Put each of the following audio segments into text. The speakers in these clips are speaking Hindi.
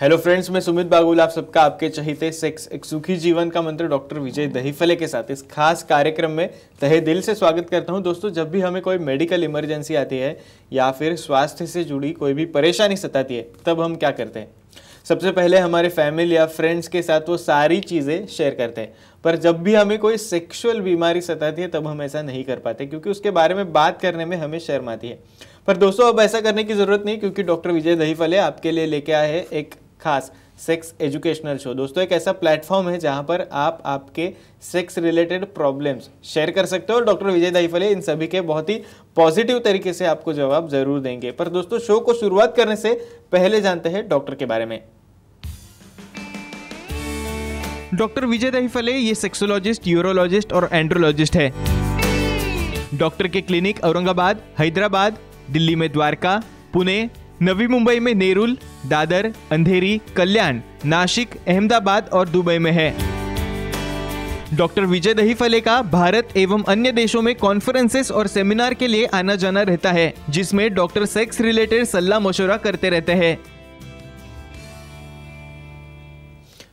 हेलो फ्रेंड्स मैं सुमित बागुल आप सबका आपके चहिते सेक्स एक सुखी जीवन का मंत्र डॉक्टर विजय दहीफले के साथ इस खास कार्यक्रम में तहे दिल से स्वागत करता हूं दोस्तों जब भी हमें कोई मेडिकल इमरजेंसी आती है या फिर स्वास्थ्य से जुड़ी कोई भी परेशानी सताती है तब हम क्या करते हैं सबसे पहले हमारे फैमिली या फ्रेंड्स के साथ वो सारी चीज़ें शेयर करते हैं पर जब भी हमें कोई सेक्सुअल बीमारी सताती है तब हम ऐसा नहीं कर पाते क्योंकि उसके बारे में बात करने में हमें शर्म आती है पर दोस्तों अब ऐसा करने की ज़रूरत नहीं क्योंकि डॉक्टर विजय दहीफले आपके लिए लेके आए हैं एक खास सेक्स एजुकेशनल शो दोस्तों एक ऐसा प्लेटफॉर्म है जहां पर आप आपके सेक्स रिलेटेड प्रॉब्लम्स शेयर कर सकते हो और डॉक्टर विजय दाईफले इन सभी के बहुत ही पॉजिटिव तरीके से आपको जवाब जरूर देंगे पर दोस्तों शो को शुरुआत करने से पहले जानते हैं डॉक्टर के बारे में डॉक्टर विजय दहीफले ये सेक्सोलॉजिस्ट यूरोलॉजिस्ट और एंड्रोलॉजिस्ट है डॉक्टर के क्लिनिक औरंगाबाद हैदराबाद दिल्ली में द्वारका पुणे नवी मुंबई में नेरुल दादर अंधेरी कल्याण नासिक अहमदाबाद और दुबई में है डॉक्टर विजय दही फले का भारत एवं अन्य देशों में कॉन्फ्रेंसेस और सेमिनार के लिए आना जाना रहता है जिसमें डॉक्टर सेक्स रिलेटेड सलाह मशुरा करते रहते हैं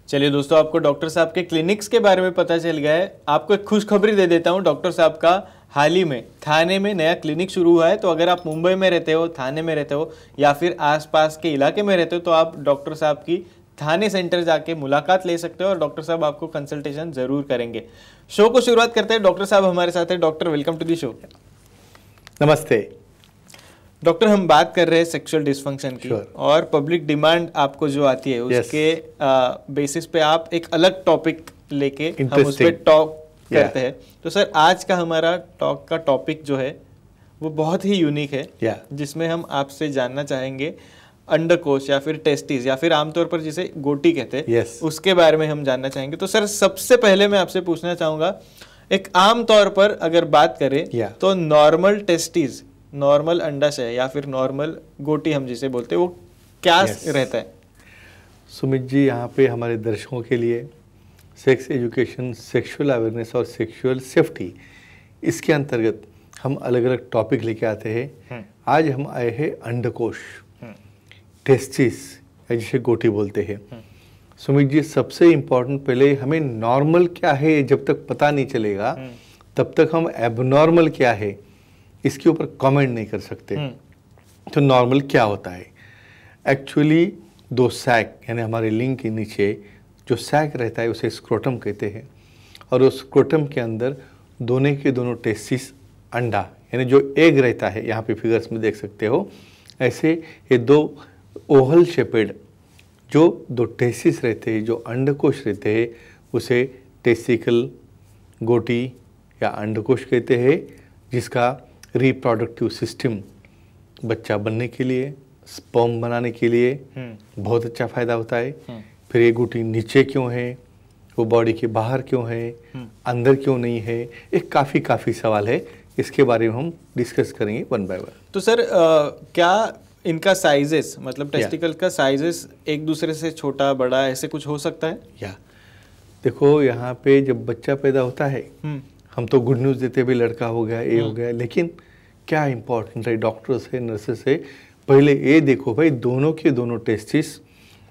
चलिए दोस्तों आपको डॉक्टर साहब के क्लिनिक्स के बारे में पता चल गया है आपको एक खुशखबरी दे देता हूँ डॉक्टर साहब का हाल ही में थाने में नया क्लिनिक शुरू हुआ है तो अगर आप मुंबई में रहते हो थाने में रहते हो या फिर आसपास के इलाके में रहते हो तो आप डॉक्टर साहब की थाने सेंटर जाके मुलाकात ले सकते हो और डॉक्टर साहब आपको कंसल्टेशन जरूर करेंगे शो को शुरुआत करते हैं डॉक्टर साहब हमारे साथ है doctor welcome to the show नमस्ते डॉक्टर हम बात कर रहे हैं सेक्सुअल डिसफंक्शन की sure. और पब्लिक डिमांड आपको जो आती है उसके बेसिस yes. पे आप एक अलग टॉपिक लेके हम उस पर टॉक yeah. करते हैं तो सर आज का हमारा टॉक का टॉपिक जो है वो बहुत ही यूनिक है yeah. जिसमें हम आपसे जानना चाहेंगे अंडरकोश या फिर टेस्टिस या फिर आमतौर पर जिसे गोटी कहते हैं yes. उसके बारे में हम जानना चाहेंगे तो सर सबसे पहले मैं आपसे पूछना चाहूँगा एक आम तौर पर अगर बात करें yeah. तो नॉर्मल टेस्टिस नॉर्मल है या फिर नॉर्मल गोटी हम जिसे बोलते हैं वो क्या yes. रहता है सुमित जी यहाँ पे हमारे दर्शकों के लिए सेक्स एजुकेशन सेक्सुअल अवेयरनेस और सेक्सुअल सेफ्टी इसके अंतर्गत हम अलग अलग टॉपिक लेके आते हैं हम्म। आज हम आए हैं अंडकोश टेस्टिस हम्म। या जिसे गोटी बोलते हैं हम्म। सुमित जी सबसे इम्पोर्टेंट पहले हमें नॉर्मल क्या है जब तक पता नहीं चलेगा तब तक हम एबनॉर्मल क्या है इसके ऊपर कमेंट नहीं कर सकते हम्म। तो नॉर्मल क्या होता है एक्चुअली दो सैक यानी हमारे लिंग के नीचे जो सैक रहता है उसे स्क्रोटम कहते हैं और उस स्क्रोटम के अंदर दोनों के दोनों टेस्टिस अंडा यानी जो एग रहता है यहाँ पे फिगर्स में देख सकते हो ऐसे ये दो ओहल शेपेड जो दो टेस्टिस रहते हैं जो अंडकोश रहते हैं उसे टेस्टिकल गोटी या अंडकोश कहते हैं जिसका रिप्रोडक्टिव सिस्टम बच्चा बनने के लिए स्पर्म बनाने के लिए हम्म। बहुत अच्छा फ़ायदा होता है हम्म। फिर ये गुटी नीचे क्यों है वो बॉडी के बाहर क्यों है हम्म। अंदर क्यों नहीं है एक काफ़ी काफ़ी सवाल है इसके बारे में हम डिस्कस करेंगे वन बाय वन तो सर आ, क्या इनका साइजेस मतलब टेस्टिकल का साइजेस एक दूसरे से छोटा बड़ा ऐसे कुछ हो सकता है या देखो यहाँ पे जब बच्चा पैदा होता है हम तो गुड न्यूज़ देते भी लड़का हो गया ए हो हाँ। गया लेकिन क्या इम्पोर्टेंट है डॉक्टर्स है नर्सेस है पहले ये देखो भाई दोनों के दोनों टेस्टिस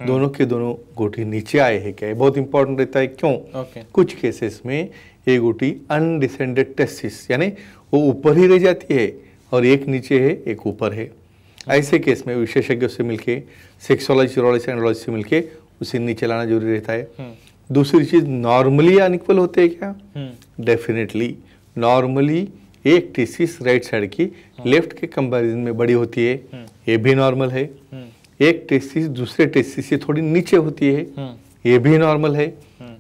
हाँ। दोनों के दोनों गोटी नीचे आए हैं क्या बहुत इंपॉर्टेंट रहता है क्यों okay. कुछ केसेस में ये गोटी अनडिसेंडेड टेस्टिस यानी वो ऊपर ही रह जाती है और एक नीचे है एक ऊपर है ऐसे केस में विशेषज्ञों से मिलके सेक्सोलॉजी यूरोलॉजी एंड्रोलॉजी से मिलके उसे नीचे लाना जरूरी रहता है हाँ। दूसरी चीज़ नॉर्मली अनइक्वल होते हैं क्या डेफिनेटली नॉर्मली हम्म। एक टीसीस राइट साइड की लेफ्ट हाँ। के कंपैरिजन में बड़ी होती है हम्म। ये भी नॉर्मल है हम्म। एक टेस्टिस दूसरे टेस्टिस से थोड़ी नीचे होती है ये भी नॉर्मल है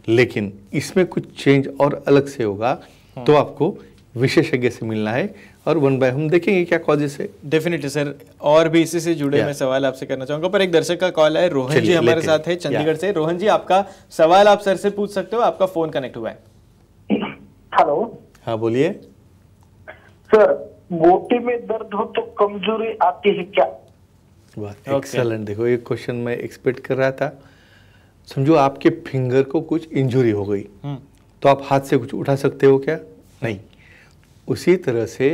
लेकिन इसमें कुछ चेंज और अलग से होगा हाँ। तो आपको विशेषज्ञ से मिलना है और वन बाय हम देखेंगे क्या कॉजेस है डेफिनेटली सर और भी इसी से जुड़े मैं सवाल आपसे करना चाहूंगा पर एक दर्शक का कॉल है रोहन जी हमारे साथ है चंडीगढ़ से रोहन जी आपका सवाल आप सर से पूछ सकते हो आपका फोन कनेक्ट हुआ है हेलो हाँ बोलिए सर मोटी में दर्द हो तो कमजोरी आती है क्या एक्सलेंट okay. देखो ये क्वेश्चन मैं एक्सपेक्ट कर रहा था समझो आपके फिंगर को कुछ इंजरी हो गई हम्म। तो आप हाथ से कुछ उठा सकते हो क्या नहीं उसी तरह से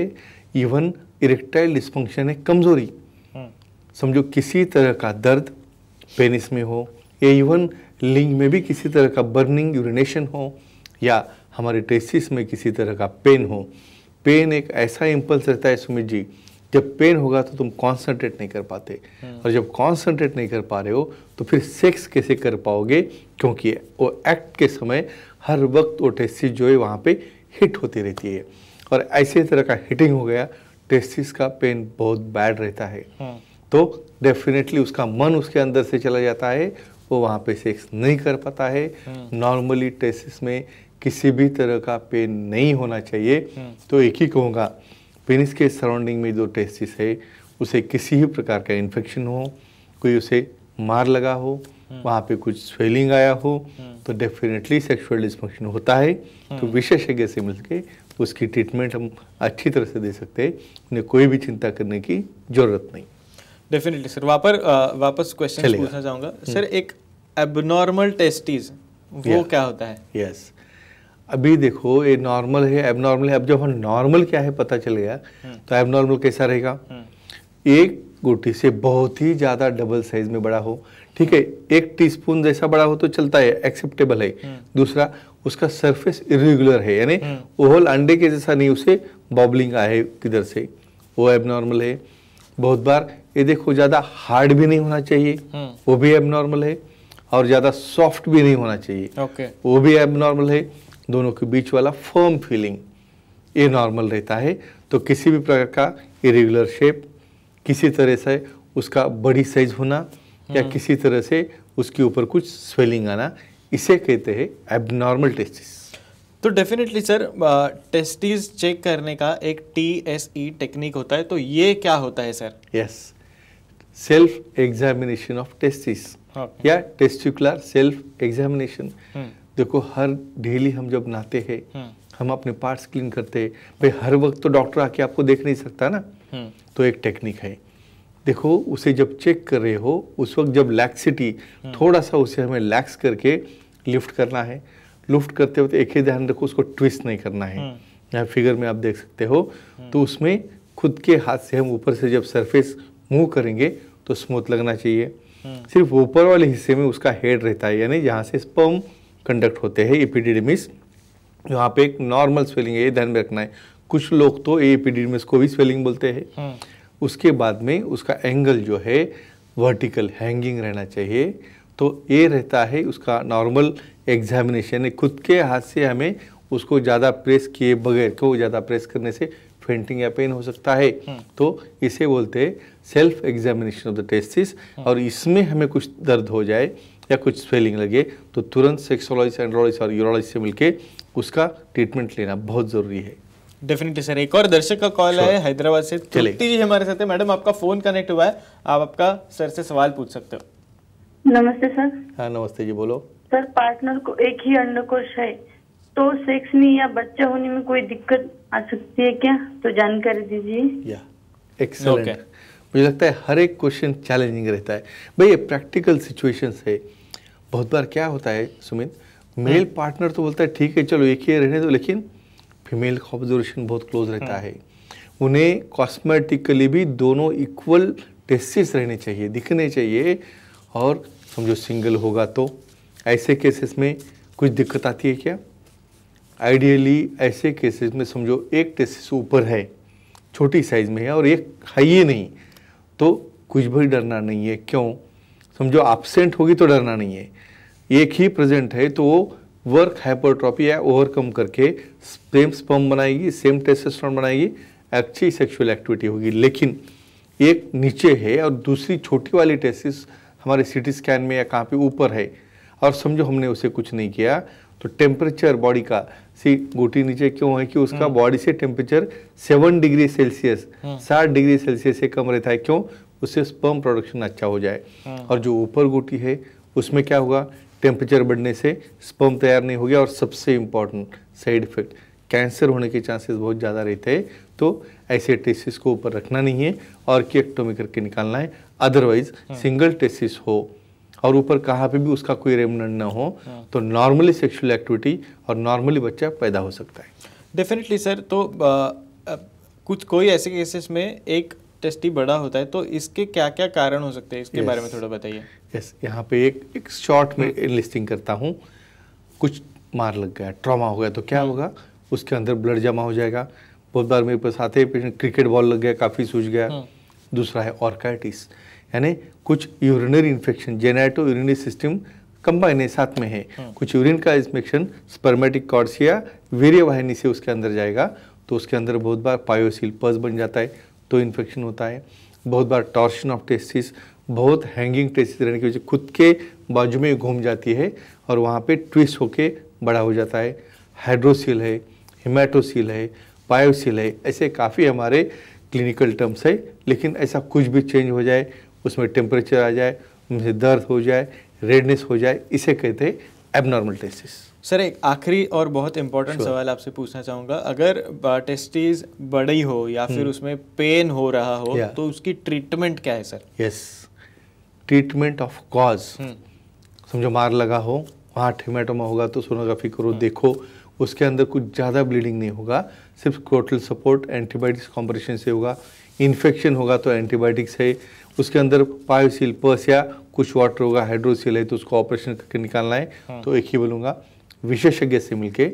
इवन इरेक्टाइल डिस्फंक्शन है कमज़ोरी हम्म। समझो किसी तरह का दर्द पेनिस में हो या इवन लिंग में भी किसी तरह का बर्निंग यूरिनेशन हो या हमारे टेस्टिस में किसी तरह का पेन हो पेन एक ऐसा इम्पल्स रहता है सुमित जी जब पेन होगा तो तुम कॉन्सनट्रेट नहीं कर पाते हम्म। और जब कॉन्सनट्रेट नहीं कर पा रहे हो तो फिर सेक्स कैसे कर पाओगे क्योंकि वो एक्ट के समय हर वक्त वो टेस्टिस जो है वहाँ पे हिट होती रहती है और ऐसे तरह का हिटिंग हो गया टेस्टिस का पेन बहुत बैड रहता है हम्म। तो डेफिनेटली उसका मन उसके अंदर से चला जाता है वो वहाँ पे सेक्स नहीं कर पाता है नॉर्मली हम्म। टेस्टिस में किसी भी तरह का पेन नहीं होना चाहिए हम्म। तो एक ही कहूँगा पेनिस के सराउंडिंग में जो टेस्टिस है उसे किसी भी प्रकार का इन्फेक्शन हो कोई उसे मार लगा हो वहाँ पे कुछ स्वेलिंग आया हो तो डेफिनेटली सेक्सुअल डिस्फंक्शन होता है तो विशेषज्ञ से मिलकर उसकी ट्रीटमेंट हम अच्छी तरह से दे सकते हैं उन्हें कोई भी चिंता करने की जरूरत नहीं डेफिनेटली सर वापर वापस क्वेश्चन पूछना चाहूँगा सर हम्म। एक एबनॉर्मल टेस्टीज वो yeah. क्या होता है यस yes. अभी देखो ये नॉर्मल है एबनॉर्मल है अब जब हम नॉर्मल क्या है पता चल गया हम्म। तो एबनॉर्मल कैसा रहेगा हम्म। एक गोटी से बहुत ही ज़्यादा डबल साइज में बड़ा हो ठीक है एक टीस्पून जैसा बड़ा हो तो चलता है एक्सेप्टेबल है दूसरा उसका सरफेस इरेगुलर है यानी ओवल हम्म। अंडे के जैसा नहीं उसे बॉबलिंग आए किधर से वो एबनॉर्मल है बहुत बार ये देखो ज़्यादा हार्ड भी नहीं होना चाहिए हम्म। वो भी एबनॉर्मल है और ज़्यादा सॉफ्ट भी नहीं होना चाहिए ओके वो भी एबनॉर्मल है दोनों के बीच वाला फर्म फीलिंग ये नॉर्मल रहता है तो किसी भी प्रकार का इरेगुलर शेप किसी तरह से उसका बड़ी साइज होना या हम्म। किसी तरह से उसके ऊपर कुछ स्वेलिंग आना इसे कहते हैं एबनॉर्मल टेस्टिस तो डेफिनेटली सर टेस्टिस चेक करने का एक टी एस ई टेक्निक होता है तो ये क्या होता है sir yes self examination of testis या टेस्टिकुलर सेल्फ एग्जामिनेशन देखो हर डेली हम जब नहाते हैं hmm. हम अपने पार्ट्स क्लीन करते हैं भाई हर वक्त तो डॉक्टर आके आपको देख नहीं सकता ना hmm. तो एक टेक्निक है देखो उसे जब चेक कर रहे हो उस वक्त जब लैक्सिटी हम्म। थोड़ा सा उसे हमें लैक्स करके लिफ्ट करना है लिफ्ट करते वक्त एक ही ध्यान रखो उसको ट्विस्ट नहीं करना है हम्म। यहाँ फिगर में आप देख सकते हो हम्म। तो उसमें खुद के हाथ से हम ऊपर से जब सरफेस मूव करेंगे तो स्मूथ लगना चाहिए सिर्फ ऊपर वाले हिस्से में उसका हेड रहता है यानी जहाँ से स्पम कंडक्ट होते हैं एपिडिडमिस यहाँ पे एक नॉर्मल स्वेलिंग है ये ध्यान में रखना है कुछ लोग तो एपिडिडमिस को भी स्वेलिंग बोलते हैं उसके बाद में उसका एंगल जो है वर्टिकल हैंगिंग रहना चाहिए तो ये रहता है उसका नॉर्मल एग्जामिनेशन खुद के हाथ से हमें उसको ज़्यादा प्रेस किए बगैर को ज़्यादा प्रेस करने से फेंटिंग या पेन हो सकता है हम्म। तो इसे बोलते हैं self examination of the testis और इसमें हमें कुछ दर्द हो जाए या कुछ स्वेलिंग लगे तो तुरंत सेक्सोलॉजिस्ट एंड्रोलॉजिस्ट और यूरोलॉजिस्ट से मिलके उसका ट्रीटमेंट लेना बहुत ज़रूरी है डेफिनेटली सर एक और दर्शक का कॉल है हैदराबाद से तृप्ति जी हमारे साथ है मैडम आपका फोन कनेक्ट हुआ है आप आपका सर से सवाल पूछ सकते हो नमस्ते सर हाँ नमस्ते जी बोलो सर पार्टनर को एक ही अंडकोश है तो सेक्स में या बच्चा होने में कोई दिक्कत आ सकती है क्या तो जानकारी दीजिए या एक्सेलेंट मुझे लगता है हर एक क्वेश्चन चैलेंजिंग रहता है भाई ये प्रैक्टिकल सिचुएशन है बहुत बार क्या होता है सुमित मेल हम्म। पार्टनर तो बोलता है ठीक है चलो एक ही रहने दो लेकिन फीमेल का ऑब्जर्वेशन बहुत क्लोज रहता है उन्हें कॉस्मेटिकली भी दोनों इक्वल टेस्टिस रहने चाहिए दिखने चाहिए और समझो सिंगल होगा तो ऐसे केसेस में कुछ दिक्कत आती है क्या आइडियली ऐसे केसेस में समझो एक टेस्टिस ऊपर है छोटी साइज में है और एक है ही नहीं तो कुछ भी डरना नहीं है क्यों समझो आपसेंट होगी तो डरना नहीं है एक ही प्रेजेंट है तो वो वर्क हाइपरट्रॉपी या ओवरकम करके सेम स्पम बनाएगी सेम टेस्टोस्टेरोन बनाएगी अच्छी सेक्सुअल एक्टिविटी होगी लेकिन एक नीचे है और दूसरी छोटी वाली टेस्टिस हमारे सिटी स्कैन में या कहाँ पे ऊपर है और समझो हमने उसे कुछ नहीं किया तो टेम्परेचर बॉडी का सी गोटी नीचे क्यों है कि उसका बॉडी हम्म। से टेम्परेचर सेवन डिग्री सेल्सियस साठ डिग्री सेल्सियस से कम रहता है क्यों उससे स्पर्म प्रोडक्शन अच्छा हो जाए हम्म। और जो ऊपर गोटी है उसमें क्या होगा टेम्परेचर बढ़ने से स्पम तैयार नहीं हो गया और सबसे इम्पॉर्टेंट साइड इफेक्ट कैंसर होने के चांसेस बहुत ज़्यादा रहते हैं तो ऐसे टेस्टिस को ऊपर रखना नहीं है और केक्टोमी करके निकालना है अदरवाइज सिंगल टेस्टिस हो और ऊपर कहाँ पे भी उसका कोई रेमनेंट ना हो हाँ। तो नॉर्मली सेक्सुअल एक्टिविटी और नॉर्मली बच्चा पैदा हो सकता है डेफिनेटली सर तो आ, कुछ कोई ऐसे केसेस में एक टेस्टी बड़ा होता है तो इसके क्या क्या कारण हो सकते हैं इसके yes. बारे में थोड़ा बताइए यस यहाँ पे एक एक शॉर्ट में लिस्टिंग hmm. करता हूँ कुछ मार लग गया ट्रॉमा हो गया तो क्या hmm. होगा उसके अंदर ब्लड जमा हो जाएगा बहुत बार मेरे पास आते पेशेंट क्रिकेट बॉल लग गया काफ़ी सूझ गया hmm. दूसरा है ऑर्काइटिस यानी कुछ urinary infection genito urinary system combine है साथ में है कुछ यूरिन का इन्फेक्शन स्पर्मेटिक कॉर्स या वाहिनी से उसके अंदर जाएगा तो उसके अंदर बहुत बार पायोसिल पस बन जाता है तो इन्फेक्शन होता है बहुत बार टॉर्शन ऑफ टेस्टिस बहुत हैंगिंग टेस्टिस रहने की वजह खुद के बाजू में घूम जाती है और वहाँ पे ट्विस्ट होके बड़ा हो जाता है हाइड्रोसील है हिमाटोसील है पायोसील है ऐसे काफ़ी हमारे क्लिनिकल टर्म्स है लेकिन ऐसा कुछ भी चेंज हो जाए उसमें टेम्परेचर आ जाए उनसे दर्द हो जाए रेडनेस हो जाए इसे कहते हैं एबनॉर्मल टेस्टिस सर एक आखिरी और बहुत इम्पोर्टेंट sure. सवाल आपसे पूछना चाहूँगा अगर टेस्टिस बड़ी हो या फिर हम्म। उसमें पेन हो रहा हो yeah. तो उसकी ट्रीटमेंट क्या है sir yes yes. Treatment of cause समझो मार लगा हो वहाँ ठेमेटोमा होगा तो सोनोग्राफी करो हम्म। देखो उसके अंदर कुछ ज़्यादा ब्लीडिंग नहीं होगा सिर्फ क्रोटल सपोर्ट एंटीबायोटिक्स कॉम्पोजिशन से होगा इन्फेक्शन होगा तो एंटीबायोटिक्स है उसके अंदर पायोसिल पर्स या कुछ वाटर होगा हाइड्रोसिल है तो उसको ऑपरेशन करके निकालना है हम्म। तो एक ही बोलूँगा विशेषज्ञ से मिलके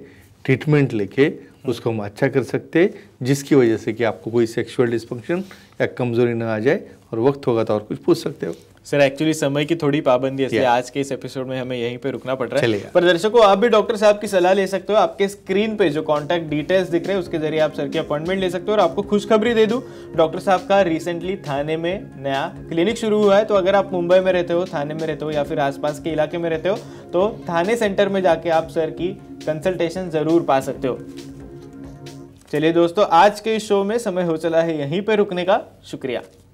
ट्रीटमेंट लेके उसको हम अच्छा कर सकते हैं जिसकी वजह से कि आपको कोई सेक्सुअल डिस्फंक्शन या कमजोरी ना आ जाए और वक्त होगा तो और कुछ पूछ सकते हो सर एक्चुअली समय की थोड़ी पाबंदी है इसलिए आज के इस एपिसोड में हमें यहीं पे रुकना पड़ रहा है पर दर्शकों आप भी डॉक्टर साहब की सलाह ले सकते हो आपके स्क्रीन पे जो कॉन्टैक्ट डिटेल्स दिख रहे हैं उसके जरिए आप सर की अपॉइंटमेंट ले सकते हो और आपको खुशखबरी दे दूँ डॉक्टर साहब का रिसेंटली थाने में नया क्लिनिक शुरू हुआ है तो अगर आप मुंबई में रहते हो थाने में रहते हो या फिर आसपास के इलाके में रहते हो तो थाने सेंटर में जाके आप सर की कंसल्टेशन ज़रूर पा सकते हो चलिए दोस्तों आज के इस शो में समय हो चला है यहीं पर रुकने का शुक्रिया